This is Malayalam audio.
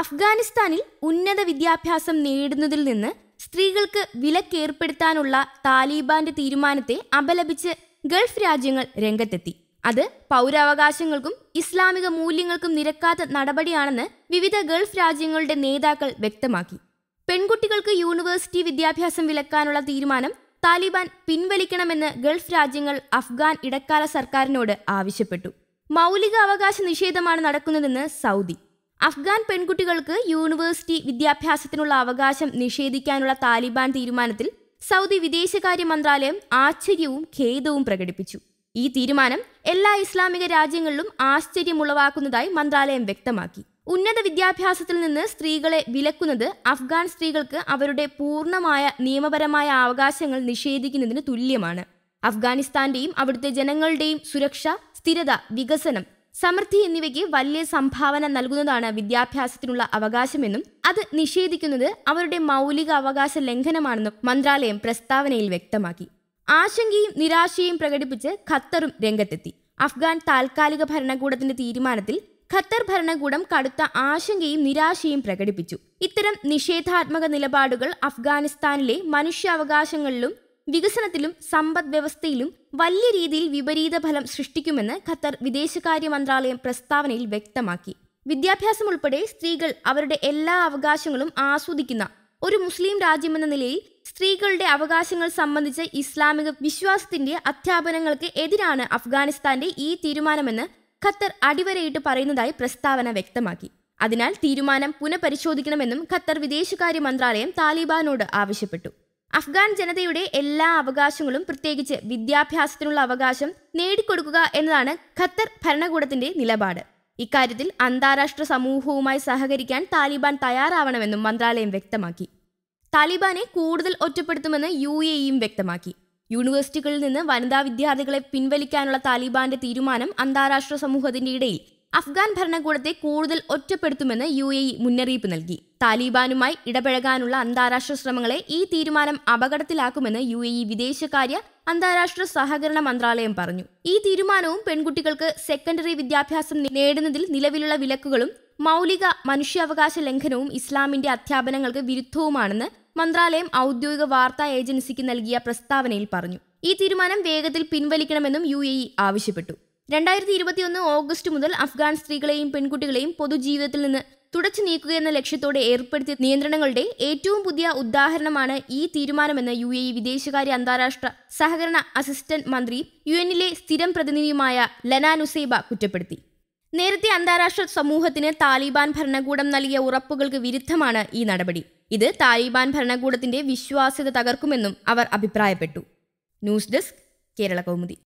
അഫ്ഗാനിസ്ഥാനിൽ ഉന്നത വിദ്യാഭ്യാസം നേടുന്നതിൽ നിന്ന് സ്ത്രീകൾക്ക് വിലക്കേർപ്പെടുത്താനുള്ള താലിബാന്റെ തീരുമാനത്തെ അപലപിച്ച് ഗൾഫ് രാജ്യങ്ങൾ രംഗത്തെത്തി അത് പൗരാവകാശങ്ങൾക്കും ഇസ്ലാമിക മൂല്യങ്ങൾക്കും നിരക്കാത്ത നടപടിയാണെന്ന് വിവിധ ഗൾഫ് രാജ്യങ്ങളുടെ നേതാക്കൾ വ്യക്തമാക്കി പെൺകുട്ടികൾക്ക് യൂണിവേഴ്സിറ്റി വിദ്യാഭ്യാസം വിലക്കാനുള്ള തീരുമാനം താലിബാൻ പിൻവലിക്കണമെന്ന് ഗൾഫ് രാജ്യങ്ങൾ അഫ്ഗാൻ ഇടക്കാല സർക്കാരിനോട് ആവശ്യപ്പെട്ടു മൗലിക അവകാശ നിഷേധമാണ് നടക്കുന്നതെന്ന് സൗദി അഫ്ഗാൻ പെൺകുട്ടികൾക്ക് യൂണിവേഴ്സിറ്റി വിദ്യാഭ്യാസത്തിനുള്ള അവകാശം നിഷേധിക്കാനുള്ള താലിബാൻ തീരുമാനത്തിൽ സൗദി വിദേശകാര്യ മന്ത്രാലയം ആശ്ചര്യവും ഖേദവും പ്രകടിപ്പിച്ചു ഈ തീരുമാനം എല്ലാ ഇസ്ലാമിക രാജ്യങ്ങളിലും ആശ്ചര്യമുളവാക്കുന്നതായി മന്ത്രാലയം വ്യക്തമാക്കി ഉന്നത വിദ്യാഭ്യാസത്തിൽ നിന്ന് സ്ത്രീകളെ വിലക്കുന്നത് അഫ്ഗാൻ സ്ത്രീകൾക്ക് അവരുടെ പൂർണ്ണമായ നിയമപരമായ അവകാശങ്ങൾ നിഷേധിക്കുന്നതിന് തുല്യമാണ് അഫ്ഗാനിസ്ഥാന്റെയും അവിടുത്തെ ജനങ്ങളുടെയും സുരക്ഷ സ്ഥിരത വികസനം സമൃദ്ധി എന്നിവയ്ക്ക് വലിയ സംഭാവന നൽകുന്നതാണ് വിദ്യാഭ്യാസത്തിനുള്ള അവകാശമെന്നും അത് നിഷേധിക്കുന്നത് അവരുടെ മൗലിക അവകാശ ലംഘനമാണെന്നും മന്ത്രാലയം പ്രസ്താവനയിൽ വ്യക്തമാക്കി ആശങ്കയും നിരാശയും പ്രകടിപ്പിച്ച് ഖത്തറും രംഗത്തെത്തി അഫ്ഗാൻ താൽക്കാലിക ഭരണകൂടത്തിന്റെ തീരുമാനത്തിൽ ഖത്തർ ഭരണകൂടം കടുത്ത ആശങ്കയും നിരാശയും പ്രകടിപ്പിച്ചു ഇത്തരം നിഷേധാത്മക നിലപാടുകൾ അഫ്ഗാനിസ്ഥാനിലെ മനുഷ്യാവകാശങ്ങളിലും വികസനത്തിലും സമ്പദ് വ്യവസ്ഥയിലും വലിയ രീതിയിൽ വിപരീത ഫലം സൃഷ്ടിക്കുമെന്ന് ഖത്തർ വിദേശകാര്യ മന്ത്രാലയം പ്രസ്താവനയിൽ വ്യക്തമാക്കി വിദ്യാഭ്യാസം ഉൾപ്പെടെ സ്ത്രീകൾ അവരുടെ എല്ലാ അവകാശങ്ങളും ആസ്വദിക്കുന്ന ഒരു മുസ്ലിം രാജ്യമെന്ന നിലയിൽ സ്ത്രീകളുടെ അവകാശങ്ങൾ സംബന്ധിച്ച ഇസ്ലാമിക വിശ്വാസത്തിന്റെ അധ്യാപനങ്ങൾക്ക് എതിരാണ് അഫ്ഗാനിസ്ഥാന്റെ ഈ തീരുമാനമെന്ന് ഖത്തർ അടിവരയിട്ട് പറയുന്നതായി പ്രസ്താവന വ്യക്തമാക്കി അതിനാൽ തീരുമാനം പുനഃപരിശോധിക്കണമെന്നും ഖത്തർ വിദേശകാര്യ മന്ത്രാലയം താലിബാനോട് ആവശ്യപ്പെട്ടു അഫ്ഗാൻ ജനതയുടെ എല്ലാ അവകാശങ്ങളും പ്രത്യേകിച്ച് വിദ്യാഭ്യാസത്തിനുള്ള അവകാശം നേടിക്കൊടുക്കുക എന്നതാണ് ഖത്തർ ഭരണകൂടത്തിന്റെ നിലപാട് ഇക്കാര്യത്തിൽ അന്താരാഷ്ട്ര സമൂഹവുമായി സഹകരിക്കാൻ താലിബാൻ തയ്യാറാവണമെന്നും മന്ത്രാലയം വ്യക്തമാക്കി താലിബാനെ കൂടുതൽ ഒറ്റപ്പെടുത്തുമെന്ന് യു ഇയും വ്യക്തമാക്കി യൂണിവേഴ്സിറ്റികളിൽ നിന്ന് വനിതാ വിദ്യാർത്ഥികളെ പിൻവലിക്കാനുള്ള താലിബാന്റെ തീരുമാനം അന്താരാഷ്ട്ര സമൂഹത്തിന്റെ ഇടയിൽ അഫ്ഗാൻ ഭരണകൂടത്തെ കൂടുതൽ ഒറ്റപ്പെടുത്തുമെന്ന് യു എ ഇ മുന്നറിയിപ്പ് നൽകി താലിബാനുമായി ഇടപഴകാനുള്ള അന്താരാഷ്ട്ര ശ്രമങ്ങളെ ഈ തീരുമാനം അപകടത്തിലാക്കുമെന്ന് യു എ ഇ വിദേശകാര്യ അന്താരാഷ്ട്ര സഹകരണ മന്ത്രാലയം പറഞ്ഞു ഈ തീരുമാനവും പെൺകുട്ടികൾക്ക് സെക്കൻഡറി വിദ്യാഭ്യാസം നേടുന്നതിൽ നിലവിലുള്ള വിലക്കുകളും മൗലിക മനുഷ്യാവകാശ ലംഘനവും ഇസ്ലാമിന്റെ അധ്യാപനങ്ങൾക്ക് വിരുദ്ധവുമാണെന്ന് മന്ത്രാലയം ഔദ്യോഗിക വാർത്താ ഏജൻസിക്ക് നൽകിയ പ്രസ്താവനയിൽ പറഞ്ഞു ഈ തീരുമാനം വേഗത്തിൽ പിൻവലിക്കണമെന്നും യു ആവശ്യപ്പെട്ടു രണ്ടായിരത്തി ഇരുപത്തിയൊന്ന് ഓഗസ്റ്റ് മുതൽ അഫ്ഗാൻ സ്ത്രീകളെയും പെൺകുട്ടികളെയും പൊതുജീവിതത്തിൽ നിന്ന് തുടച്ചു നീക്കുകയെന്ന ലക്ഷ്യത്തോടെ ഏർപ്പെടുത്തിയ നിയന്ത്രണങ്ങളുടെ ഏറ്റവും പുതിയ ഉദാഹരണമാണ് ഈ തീരുമാനമെന്ന് യു എ ഇ വിദേശകാര്യ അന്താരാഷ്ട്ര സഹകരണ അസിസ്റ്റന്റ് മന്ത്രി യു എന്നിലെ സ്ഥിരം പ്രതിനിധിയുമായ ലനാനുസേബ കുറ്റപ്പെടുത്തി നേരത്തെ അന്താരാഷ്ട്ര സമൂഹത്തിന് താലിബാൻ ഭരണകൂടം നൽകിയ ഉറപ്പുകൾക്ക് വിരുദ്ധമാണ് ഈ നടപടി ഇത് താലിബാൻ ഭരണകൂടത്തിന്റെ വിശ്വാസ്യത തകർക്കുമെന്നും അവർ അഭിപ്രായപ്പെട്ടു ന്യൂസ് ഡെസ്ക് കേരള കൗമുദി